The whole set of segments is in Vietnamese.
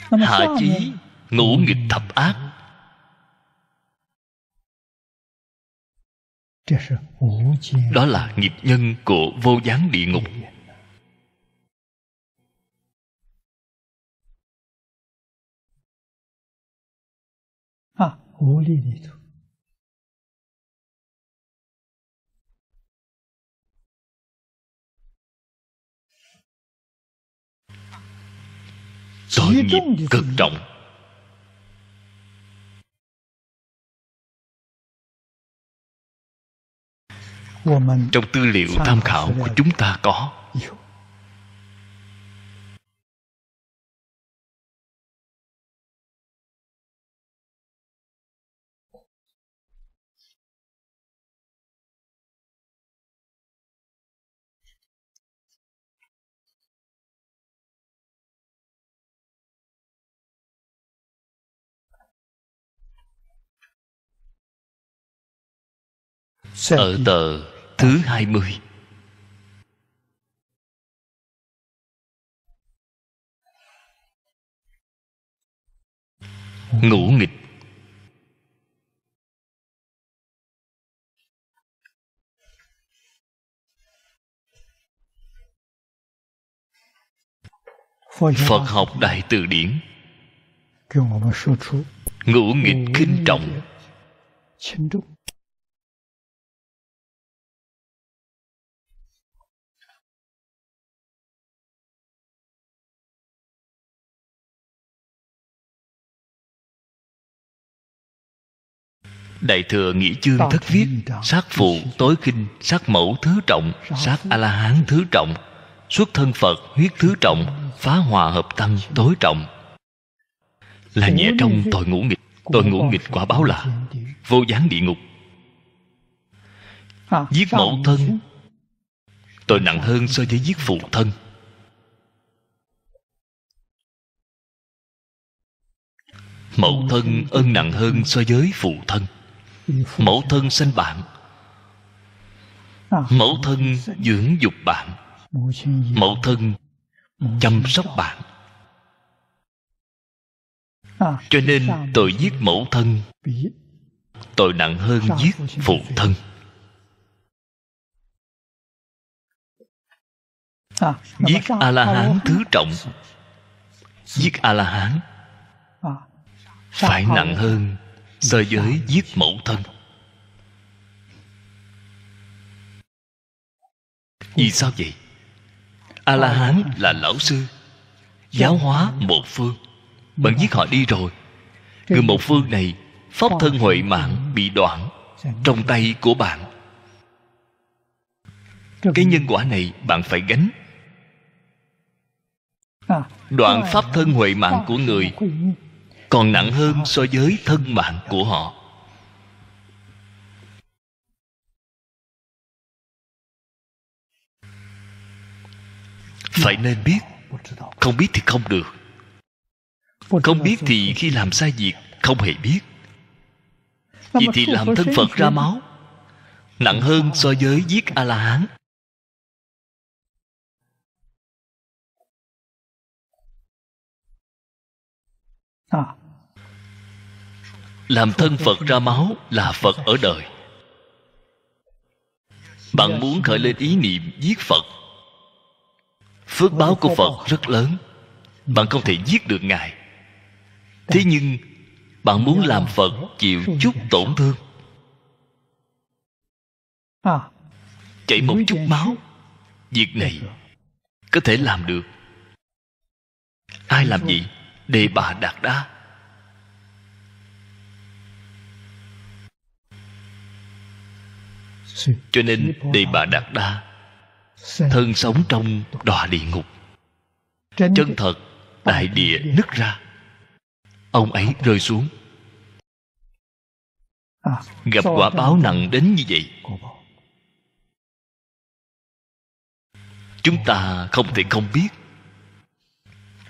Hạ chí ngũ nghịch thập ác Đó là nghiệp nhân của vô gián địa ngục À, vô lý địa ngục tội nghiệp cực trọng trong tư liệu tham khảo của chúng ta có Ở tờ thứ hai mươi Ngũ nghịch Phật học Đại Từ Điển Ngũ nghịch kinh trọng đại thừa nghĩa chương thất viết sát phụ tối kinh sát mẫu thứ trọng sát a la hán thứ trọng xuất thân phật huyết thứ trọng phá hòa hợp tăng tối trọng là nhẹ trong tội ngũ nghịch tội ngũ nghịch quả báo là vô gián địa ngục à, giết mẫu thân tội nặng hơn so với giết phụ thân mẫu thân ân nặng hơn so với phụ thân mẫu thân sinh bạn mẫu thân dưỡng dục bạn mẫu thân chăm sóc bạn cho nên tội giết mẫu thân tội nặng hơn giết phụ thân giết a la hán thứ trọng giết a la hán phải nặng hơn Sơ giới giết mẫu thân Vì sao vậy? A-la-hán là lão sư Giáo hóa một phương Bạn giết họ đi rồi Người một phương này Pháp thân huệ mạng bị đoạn Trong tay của bạn Cái nhân quả này bạn phải gánh Đoạn pháp thân huệ mạng của người còn nặng hơn so với thân mạng của họ phải nên biết không biết thì không được không biết thì khi làm sai việc không hề biết vì thì làm thân phật ra máu nặng hơn so với giết a la hán à làm thân phật ra máu là phật ở đời bạn muốn khởi lên ý niệm giết phật phước báo của phật rất lớn bạn không thể giết được ngài thế nhưng bạn muốn làm phật chịu chút tổn thương chảy một chút máu việc này có thể làm được ai làm gì đề bà đạt đa cho nên đề bà đạt đa thân sống trong đọa địa ngục chân thật đại địa nứt ra ông ấy rơi xuống gặp quả báo nặng đến như vậy chúng ta không thể không biết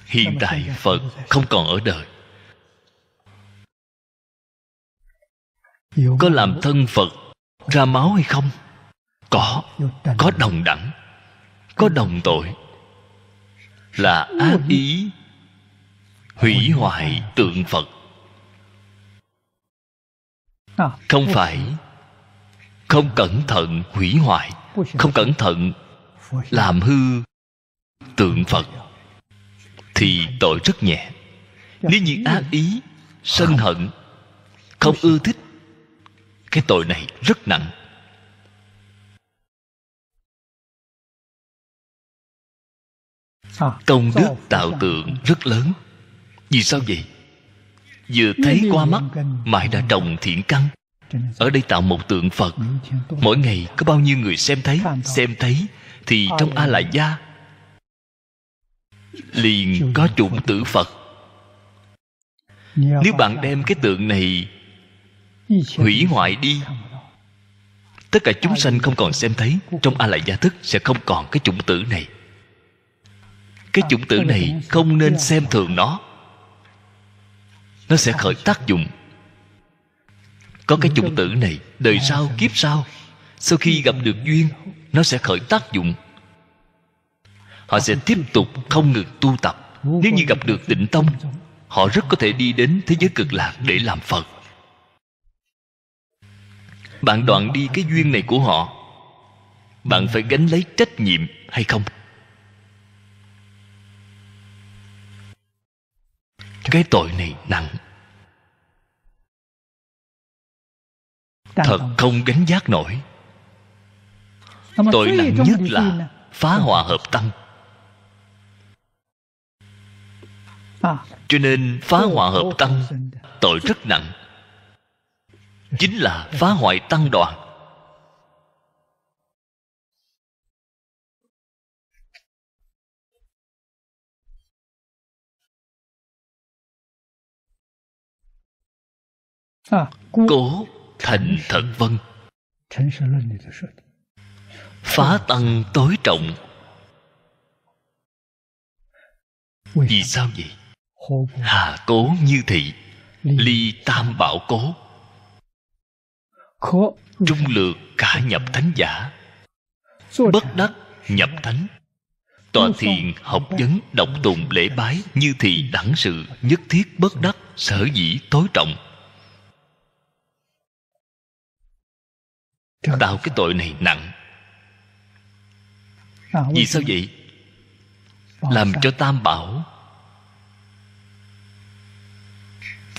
hiện tại phật không còn ở đời có làm thân phật ra máu hay không có có đồng đẳng có đồng tội là ác ý hủy hoại tượng phật à, không phải không cẩn thận hủy hoại không cẩn thận làm hư tượng phật thì tội rất nhẹ nếu như ác ý sân hận không ưa thích cái tội này rất nặng công đức tạo tượng rất lớn vì sao vậy vừa thấy qua mắt mãi đã trồng thiện căn ở đây tạo một tượng phật mỗi ngày có bao nhiêu người xem thấy xem thấy thì trong a la gia liền có chủng tử phật nếu bạn đem cái tượng này hủy hoại đi tất cả chúng sanh không còn xem thấy trong a lại gia thức sẽ không còn cái chủng tử này cái chủng tử này không nên xem thường nó nó sẽ khởi tác dụng có cái chủng tử này đời sau kiếp sau sau khi gặp được duyên nó sẽ khởi tác dụng họ sẽ tiếp tục không ngừng tu tập nếu như gặp được tịnh tông họ rất có thể đi đến thế giới cực lạc để làm phật bạn đoạn đi cái duyên này của họ bạn phải gánh lấy trách nhiệm hay không cái tội này nặng thật không gánh giác nổi tội nặng nhất là phá hòa hợp tâm à. cho nên phá hòa hợp tâm tội rất nặng chính là phá hoại tăng đoàn à, cố thành thật vân phá tăng tối trọng vì sao vậy hà cố như thị ly tam bảo cố Trung lược cả nhập thánh giả Bất đắc nhập thánh Tòa thiền học vấn độc tùng lễ bái Như thị đẳng sự nhất thiết bất đắc Sở dĩ tối trọng Tạo cái tội này nặng Vì sao vậy? Làm cho tam bảo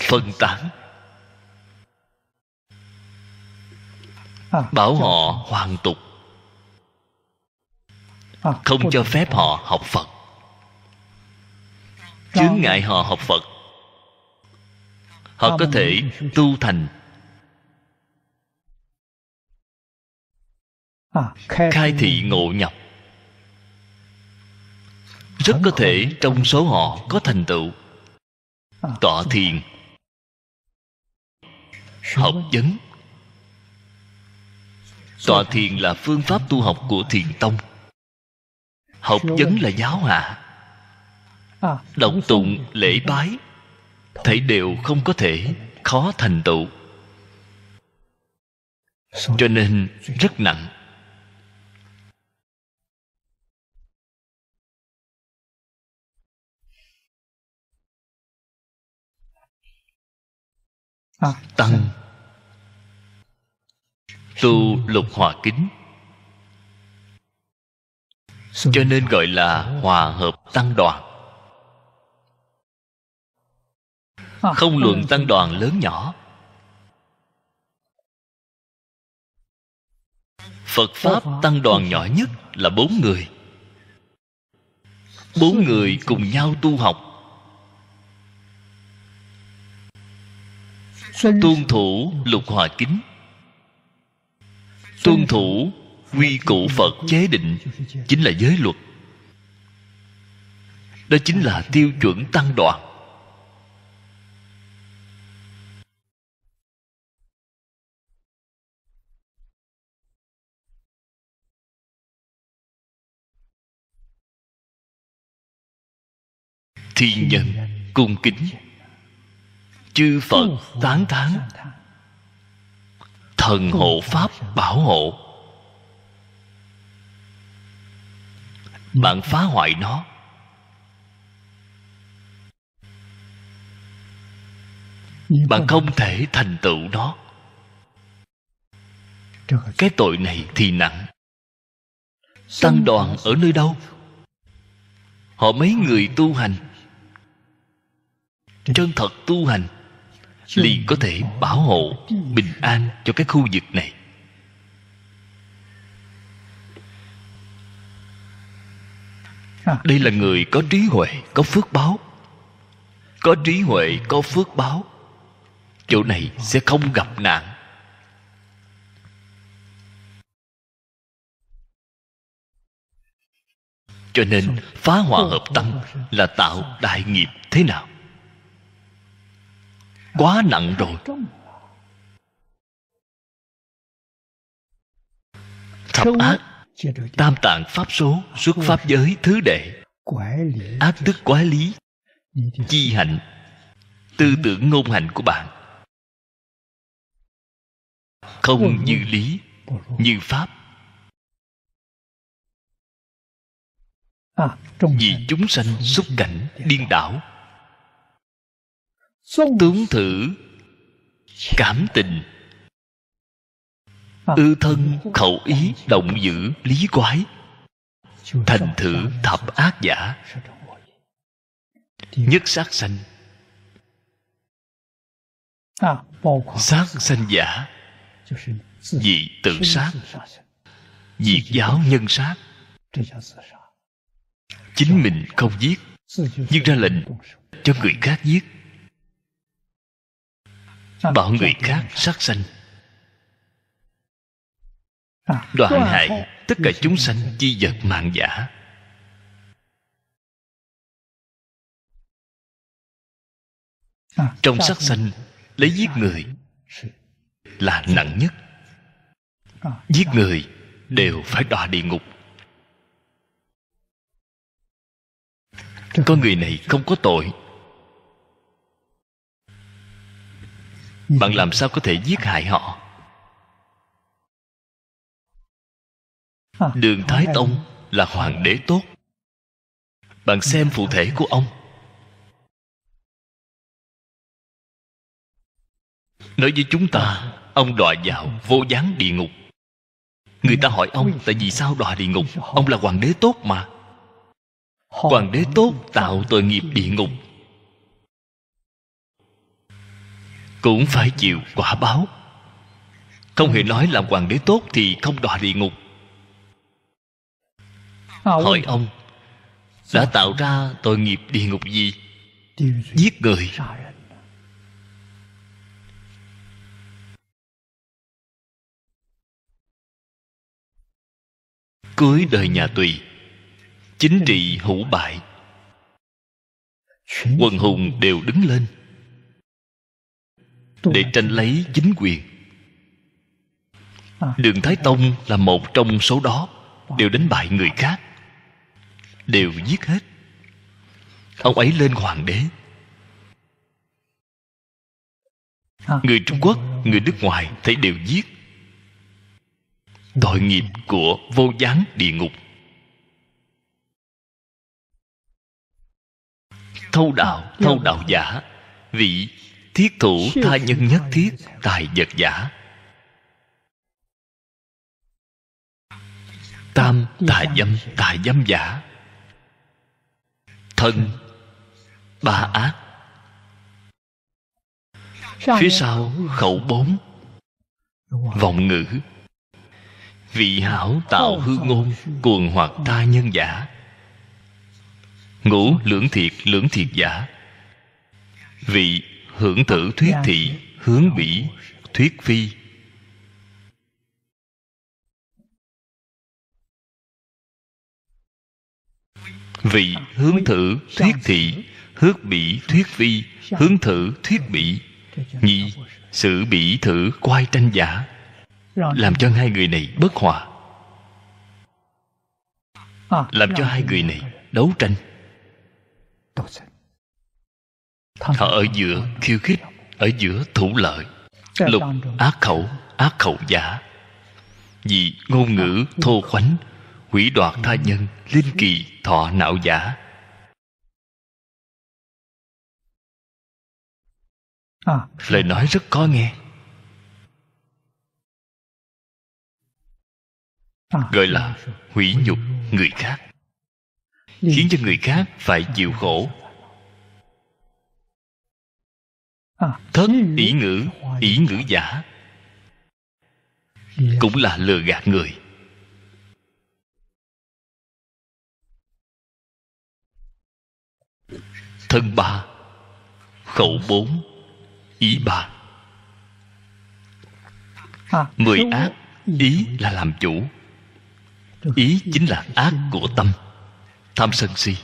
Phân tán À, bảo họ hoàn tục à, không cho phép họ học phật chướng ngại họ học phật họ có thể tu thành à, khai thị ngộ nhập rất có thể trong số họ có thành tựu tọa thiền học vấn Tọa thiền là phương pháp tu học của thiền tông Học vấn là giáo hạ à, Đọc tụng, lễ bái Thấy đều không có thể Khó thành tựu Cho nên rất nặng à, Tăng tu lục hòa kính cho nên gọi là hòa hợp tăng đoàn không luận tăng đoàn lớn nhỏ phật pháp tăng đoàn nhỏ nhất là bốn người bốn người cùng nhau tu học tuân thủ lục hòa kính tuân thủ quy củ phật chế định chính là giới luật đó chính là tiêu chuẩn tăng đoàn thiên nhân cung kính chư phật tán thán thần hộ pháp bảo hộ bạn phá hoại nó bạn không thể thành tựu nó cái tội này thì nặng tăng đoàn ở nơi đâu họ mấy người tu hành chân thật tu hành liền có thể bảo hộ bình an cho cái khu vực này đây là người có trí huệ có phước báo có trí huệ có phước báo chỗ này sẽ không gặp nạn cho nên phá hòa hợp tăng là tạo đại nghiệp thế nào quá nặng rồi thập ác tam tạng pháp số xuất pháp giới thứ đệ ác tức quái lý chi hạnh tư tưởng ngôn hành của bạn không như lý như pháp à, vì chúng sanh xúc cảnh điên đảo nếm thử cảm tình à. ư thân khẩu ý động dữ lý quái thành thử thập ác giả nhất sát sanh à, sát sanh giả vì tự sát diệt giáo nhân sát chính mình không giết nhưng ra lệnh cho người khác giết bảo người khác sát sanh đoạn hại tất cả chúng sanh chi vật mạng giả trong sát sanh lấy giết người là nặng nhất giết người đều phải đọa địa ngục có người này không có tội bạn làm sao có thể giết hại họ đường thái tông là hoàng đế tốt bạn xem phụ thể của ông nói với chúng ta ông đọa vào vô gián địa ngục người ta hỏi ông tại vì sao đọa địa ngục ông là hoàng đế tốt mà hoàng đế tốt tạo tội nghiệp địa ngục cũng phải chịu quả báo không hề nói làm hoàng đế tốt thì không đọa địa ngục hỏi ông đã tạo ra tội nghiệp địa ngục gì giết người cưới đời nhà tùy chính trị hữu bại quần hùng đều đứng lên để tranh lấy chính quyền à. đường thái tông là một trong số đó đều đánh bại người khác đều giết hết ông ấy lên hoàng đế à. người trung quốc người nước ngoài thấy đều giết tội nghiệp của vô gián địa ngục thâu đạo thâu đạo giả vị thiết thủ tha nhân nhất thiết tài vật giả tam tà dâm tà dâm giả thân ba ác phía sau khẩu bốn vọng ngữ vị hảo tạo hư ngôn cuồng hoặc tha nhân giả ngũ lưỡng thiệt lưỡng thiệt giả vị hưởng thử thuyết dạ. thị hướng bỉ thuyết phi vị hướng thử thuyết thị hước bỉ thuyết phi hướng thử thuyết bỉ nhị sự bỉ thử quay tranh giả làm cho hai người này bất hòa à, làm cho hai người này đấu tranh Họ ở giữa khiêu khích Ở giữa thủ lợi Lục ác khẩu Ác khẩu giả Vì ngôn ngữ thô khoánh Hủy đoạt tha nhân Linh kỳ thọ não giả à. Lời nói rất khó nghe à. Gọi là hủy nhục người khác Khiến cho người khác phải chịu khổ Thất ý ngữ ý ngữ giả Cũng là lừa gạt người Thân ba Khẩu bốn Ý ba Mười ác Ý là làm chủ Ý chính là ác của tâm Tham sân si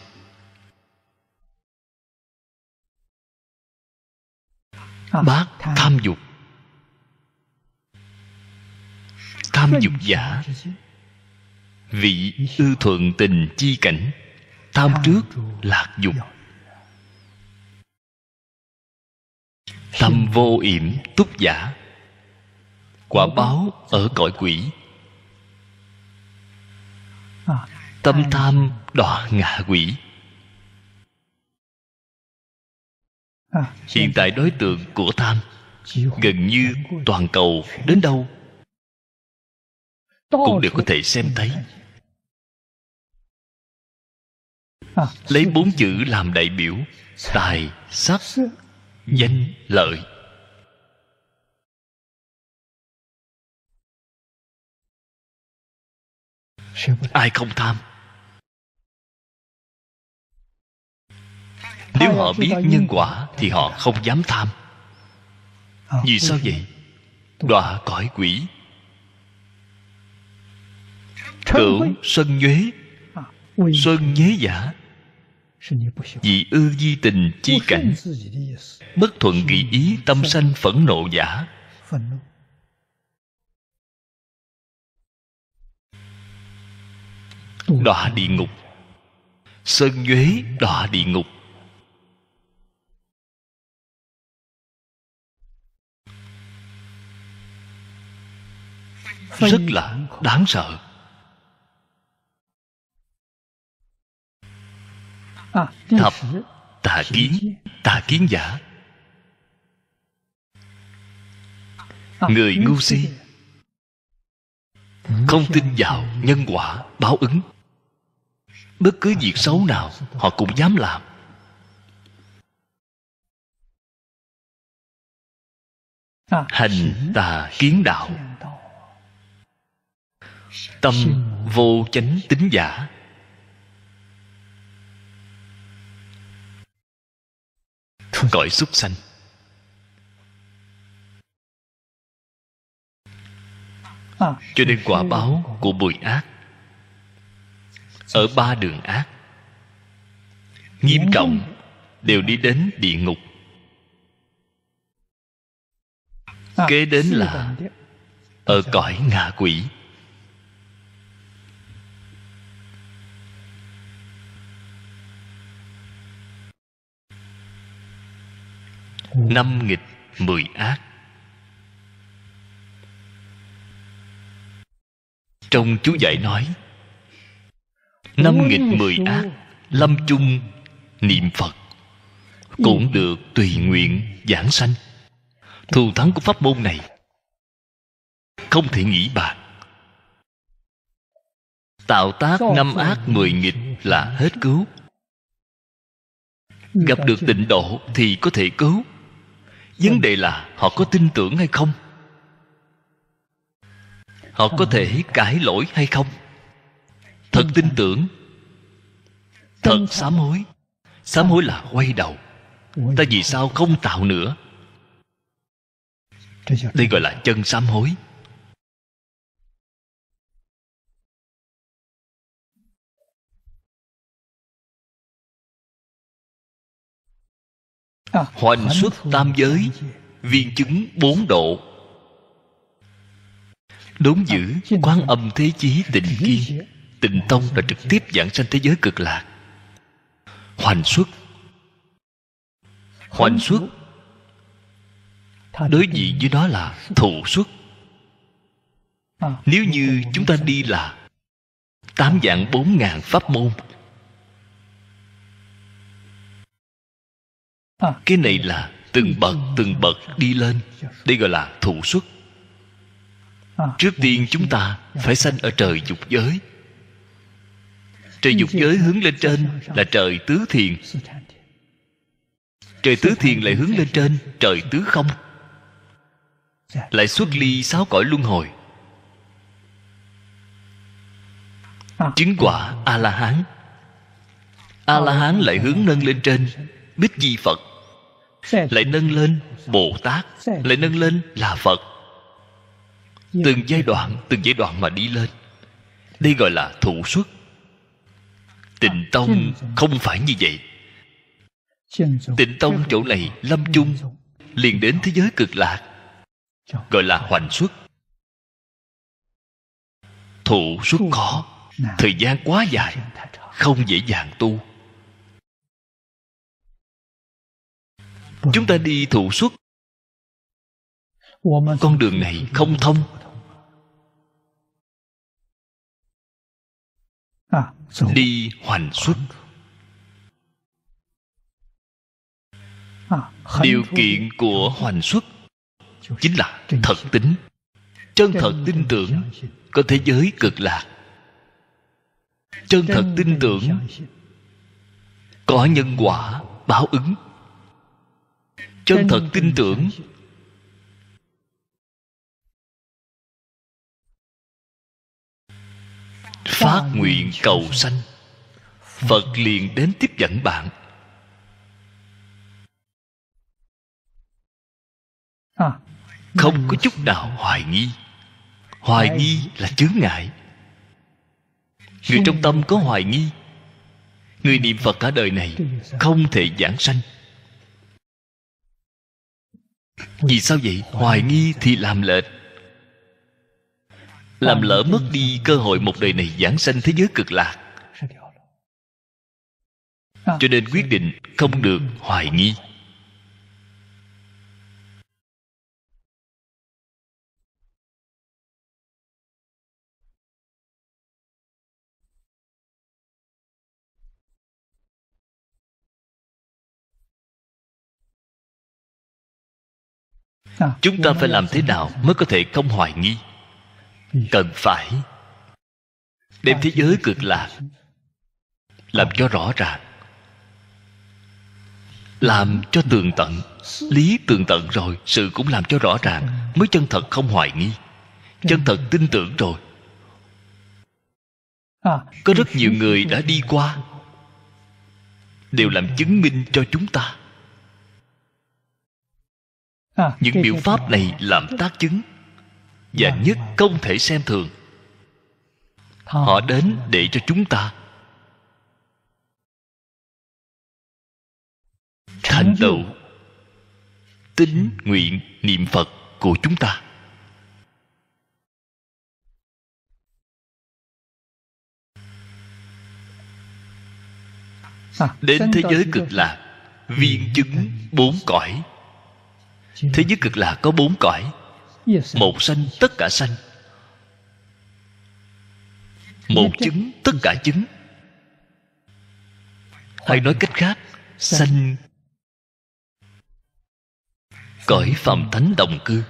Ờ, bác tham dục tham dục giả vị ư thuận tình chi cảnh tham trước lạc dục dạ. tâm vô yểm túc giả quả dạ. báo ở cõi quỷ ờ, tâm tham đọa ngạ quỷ À, hiện tại đối tượng của tham gần như toàn cầu đến đâu cũng đều có thể xem thấy à, lấy bốn chữ làm đại biểu tài sắc danh lợi ai không tham Nếu họ biết nhân quả Thì họ không dám tham à, Vì sao vậy? Đọa cõi quỷ Cửu sân nhuế à, Sơn nhế giả Vì ư di tình chi cảnh Bất thuận kỳ ý tâm sanh phẫn nộ giả Đọa địa ngục Sơn nhuế đọa địa ngục rất là đáng sợ à, thập tà kiến tà kiến giả à, người ngu si không tin vào nhân quả báo ứng bất cứ việc xấu nào họ cũng dám làm à, hành tà kiến đạo tâm vô chánh tính giả cõi súc sanh cho nên quả báo của bụi ác ở ba đường ác nghiêm trọng đều đi đến địa ngục kế đến là ở cõi ngạ quỷ năm nghịch mười ác trong chú giải nói năm nghịch mười ác lâm chung niệm phật cũng được tùy nguyện giảng sanh thù thắng của pháp môn này không thể nghĩ bạc tạo tác năm ác mười nghịch là hết cứu gặp được tịnh độ thì có thể cứu vấn đề là họ có tin tưởng hay không họ có thể cải lỗi hay không thật tin tưởng thật sám hối sám hối là quay đầu ta vì sao không tạo nữa đây gọi là chân sám hối hoành xuất tam giới viên chứng bốn độ đốn giữ quan âm thế chí tịnh kiên tịnh tông là trực tiếp giảng sanh thế giới cực lạc hoành xuất hoành xuất đối diện với đó là thụ xuất nếu như chúng ta đi là tám dạng bốn ngàn pháp môn cái này là từng bậc từng bậc đi lên đây gọi là thụ xuất trước tiên chúng ta phải sanh ở trời dục giới trời dục giới hướng lên trên là trời tứ thiền trời tứ thiền lại hướng lên trên trời tứ không lại xuất ly sáu cõi luân hồi chứng quả a la hán a la hán lại hướng nâng lên trên bích di phật lại nâng lên bồ tát lại nâng lên là phật từng giai đoạn từng giai đoạn mà đi lên đây gọi là thụ xuất tịnh à, tông không phải như vậy tịnh tông chỗ này lâm chung liền đến thế giới cực lạc gọi là hoành xuất thụ xuất khó thời gian quá dài không dễ dàng tu chúng ta đi thủ xuất con đường này không thông đi hoành xuất điều kiện của hoành xuất chính là thật tính chân thật tin tưởng có thế giới cực lạc chân thật tin tưởng có nhân quả báo ứng chân thật tin tưởng phát nguyện cầu sanh phật liền đến tiếp dẫn bạn không có chút nào hoài nghi hoài nghi là chướng ngại người trong tâm có hoài nghi người niệm phật cả đời này không thể giảng sanh vì sao vậy hoài nghi thì làm lệch làm lỡ mất đi cơ hội một đời này giảng sanh thế giới cực lạc cho nên quyết định không được hoài nghi chúng ta phải làm thế nào mới có thể không hoài nghi cần phải đem thế giới cực lạc làm cho rõ ràng làm cho tường tận lý tường tận rồi sự cũng làm cho rõ ràng mới chân thật không hoài nghi chân thật tin tưởng rồi có rất nhiều người đã đi qua đều làm chứng minh cho chúng ta À, những biểu pháp này làm tác chứng và dạ. nhất không thể xem thường họ đến để cho chúng ta thành tựu tín nguyện niệm phật của chúng ta à, đến thế giới cực lạc viên ừ. chứng bốn cõi thế giới cực lạc có bốn cõi một sanh tất cả sanh một chứng tất cả chứng hay nói cách khác sanh cõi phàm thánh đồng cư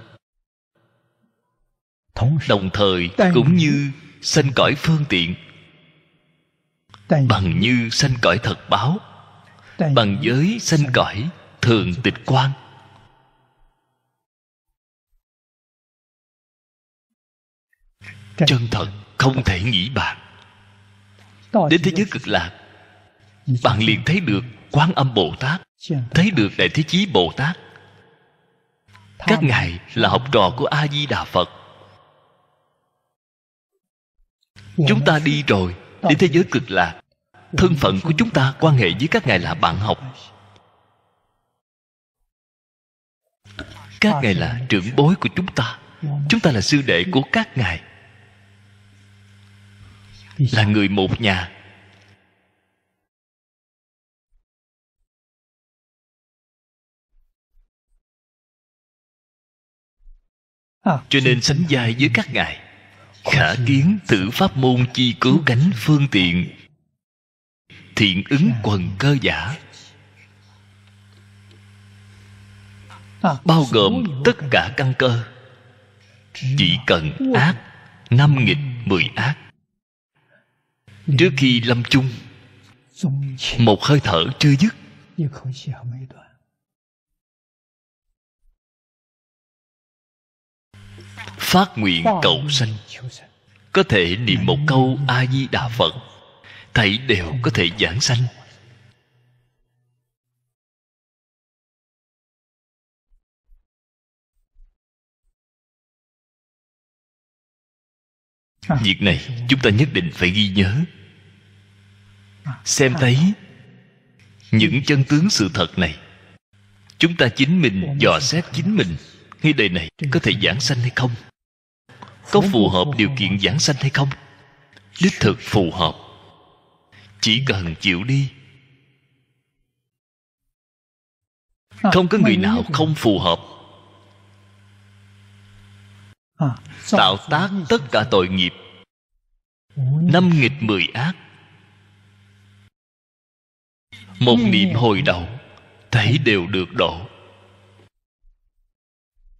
đồng thời cũng như sanh cõi phương tiện bằng như sanh cõi thật báo bằng giới sanh cõi thường tịch quan chân thật không thể nghĩ bàn đến thế giới cực lạc bạn liền thấy được quán âm bồ tát thấy được đại thế chí bồ tát các ngài là học trò của a di đà phật dạ. chúng ta đi rồi đến thế giới cực lạc thân phận của chúng ta quan hệ với các ngài là bạn học các ngài là trưởng bối của chúng ta dạ. chúng ta là sư đệ của các ngài là người một nhà à, cho nên sánh vai với các ngài khả kiến tử pháp môn chi cứu ừ. cánh phương tiện thiện ứng dạ. quần cơ giả à, bao gồm tất cả căn cơ chỉ cần ác năm nghịch ừ. mười ác trước khi lâm chung một hơi thở chưa dứt phát nguyện cầu sanh có thể niệm một câu a di đà phật thầy đều có thể giảng sanh À. việc này chúng ta nhất định phải ghi nhớ à. xem thấy những chân tướng sự thật này chúng ta chính mình dò xét chính mình ngay đời này có thể giảng sanh hay không có phù hợp điều kiện giảng sanh hay không đích thực phù hợp chỉ cần chịu đi à, không có người nào không phù hợp tạo tác tất cả tội nghiệp năm nghịch mười ác một niệm hồi đầu thấy đều được độ